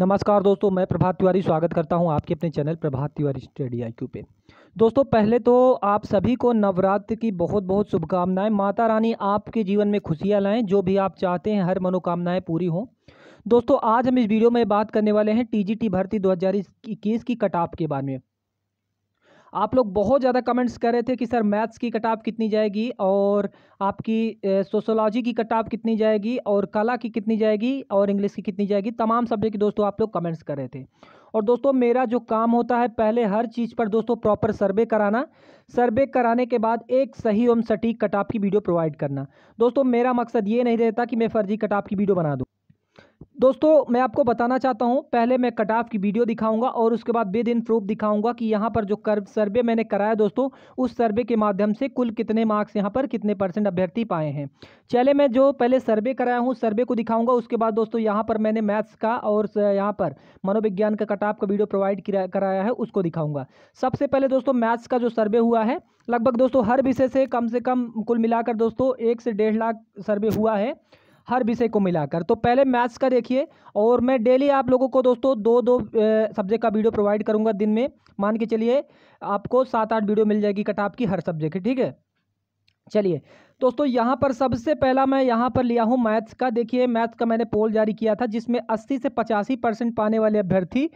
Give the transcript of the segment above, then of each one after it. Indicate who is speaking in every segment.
Speaker 1: नमस्कार दोस्तों मैं प्रभात तिवारी स्वागत करता हूं आपके अपने channel Prabhat Tiwari study I पे दोस्तों पहले तो आप सभी को नवरात्र की बहुत बहुत शुभकामनाएं माता रानी आपके जीवन में खुशियां लाएं जो भी आप चाहते हैं हर मनोकामनाएं पूरी हों दोस्तों आज हम इस वीडियो में बात करने वाले हैं टी भर्ती दो की कट ऑफ के बारे में आप लोग बहुत ज़्यादा कमेंट्स कर रहे थे कि सर मैथ्स की कटाप कितनी जाएगी और आपकी सोशोलॉजी की कटाव कितनी जाएगी और कला की कितनी जाएगी और इंग्लिश की कितनी जाएगी तमाम सब्जेक्ट की दोस्तों आप लोग कमेंट्स कर रहे थे और दोस्तों मेरा जो काम होता है पहले हर चीज़ पर दोस्तों प्रॉपर सर्वे कराना सर्वे कराने के बाद एक सही एवं सटीक कटाप की वीडियो प्रोवाइड करना दोस्तों मेरा मकसद ये नहीं रहता कि मैं फर्जी कटाप की वीडियो बना दूँ दोस्तों मैं आपको बताना चाहता हूँ पहले मैं कट ऑफ की वीडियो दिखाऊंगा और उसके बाद विद इन प्रूफ दिखाऊंगा कि यहाँ पर जो कर्व सर्वे मैंने कराया दोस्तों उस सर्वे के माध्यम से कुल कितने मार्क्स यहाँ पर कितने परसेंट अभ्यर्थी पाए हैं चले मैं जो पहले सर्वे कराया हूँ सर्वे को दिखाऊंगा उसके बाद दोस्तों यहाँ पर मैंने मैथ्स का और यहाँ पर मनोविज्ञान का कट ऑफ का वीडियो प्रोवाइड कराया है उसको दिखाऊंगा सबसे पहले दोस्तों मैथ्स का जो सर्वे हुआ है लगभग दोस्तों हर विषय से कम से कम कुल मिलाकर दोस्तों एक से डेढ़ लाख सर्वे हुआ है हर विषय को मिलाकर तो पहले मैथ्स का देखिए और मैं डेली आप लोगों को दोस्तों दो दो सब्जेक्ट का वीडियो प्रोवाइड करूँगा दिन में मान के चलिए आपको सात आठ वीडियो मिल जाएगी कट आपकी हर सब्जेक्ट की ठीक है चलिए दोस्तों यहाँ पर सबसे पहला मैं यहाँ पर लिया हूँ मैथ्स का देखिए मैथ्स का मैंने पोल जारी किया था जिसमें 80 से पचासी परसेंट पाने वाले अभ्यर्थी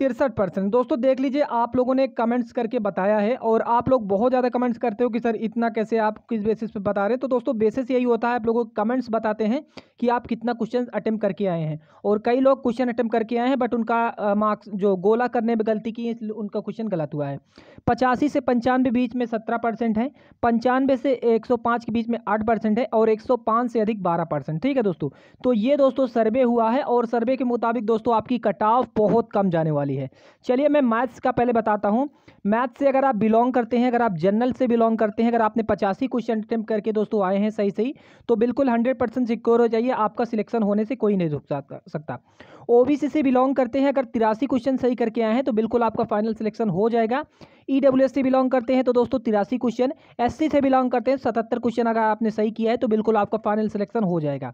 Speaker 1: तिरसठ परसेंट दोस्तों देख लीजिए आप लोगों ने कमेंट्स करके बताया है और आप लोग बहुत ज़्यादा कमेंट्स करते हो कि सर इतना कैसे आप किस बेसिस पे बता रहे हैं तो दोस्तों बेसिस यही होता है आप लोगों को कमेंट्स बताते हैं कि आप कितना क्वेश्चन अटैम्प्ट करके आए हैं और कई लोग क्वेश्चन अटैम्प्ट करके आए हैं बट उनका मार्क्स जो गोला करने में गलती की है उनका क्वेश्चन गलत हुआ है पचासी से पंचानवे बीच में सत्रह परसेंट है पंचानवे से एक सौ पाँच के बीच में आठ परसेंट है और एक सौ पाँच से अधिक बारह परसेंट ठीक है दोस्तों तो ये दोस्तों सर्वे हुआ है और सर्वे के मुताबिक दोस्तों आपकी कटाव बहुत कम जाने वाली वाली है चलिए मैं मैथ्स का पहले बताता हूँ मैथ्स से अगर आप बिलोंग करते हैं अगर आप जनरल से बिलोंग करते हैं अगर आपने पचासी क्वेश्चन अटैम्प करके दोस्तों आए हैं सही सही तो बिल्कुल हंड्रेड परसेंट सिक्योर हो जाइए आपका सिलेक्शन होने से कोई नहीं रुक सकता ओ से बिलोंग करते हैं अगर तिरासी क्वेश्चन सही करके आए हैं तो बिल्कुल आपका फाइनल सिलेक्शन हो जाएगा ईडब्ल्यूएस e से बिलोंग करते हैं तो दोस्तों तिरासी क्वेश्चन एस से बिलोंग करते हैं सतहत्तर क्वेश्चन अगर आपने सही किया है तो बिल्कुल आपका फाइनल सिलेक्शन हो जाएगा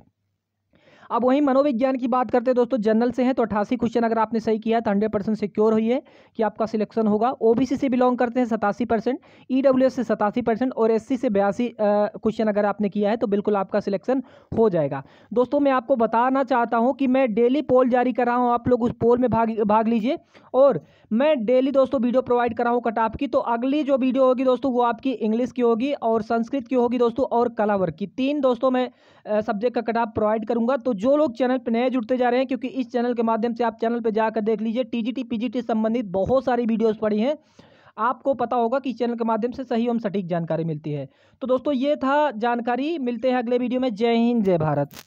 Speaker 1: अब वहीं मनोविज्ञान की बात करते हैं दोस्तों जनरल से हैं तो अठासी क्वेश्चन अगर आपने सही किया तो हंड्रेड परसेंट सिक्योर हुई है कि आपका सिलेक्शन होगा ओबीसी से बिलोंग करते हैं सतासी परसेंट ईडब्ल्यूएस e से सतासी परसेंट और एससी से बयासी क्वेश्चन अगर आपने किया है तो बिल्कुल आपका सिलेक्शन हो जाएगा दोस्तों मैं आपको बताना चाहता हूँ कि मैं डेली पोल जारी कर रहा हूँ आप लोग उस पोल में भाग भाग लीजिए और मैं डेली दोस्तों वीडियो प्रोवाइड करा हूँ कटाप की तो अगली जो वीडियो होगी दोस्तों वो आपकी इंग्लिश की होगी और संस्कृत की होगी दोस्तों और कला वर्ग की तीन दोस्तों मैं सब्जेक्ट का कट प्रोवाइड करूँगा तो जो लोग चैनल पर नए जुड़ते जा रहे हैं क्योंकि इस चैनल के माध्यम से आप चैनल पर जाकर देख लीजिए टीजीटी पीजीटी संबंधित बहुत सारी वीडियोस पड़ी हैं आपको पता होगा कि इस चैनल के माध्यम से सही एवं सटीक जानकारी मिलती है तो दोस्तों ये था जानकारी मिलते हैं अगले वीडियो में जय हिंद जय भारत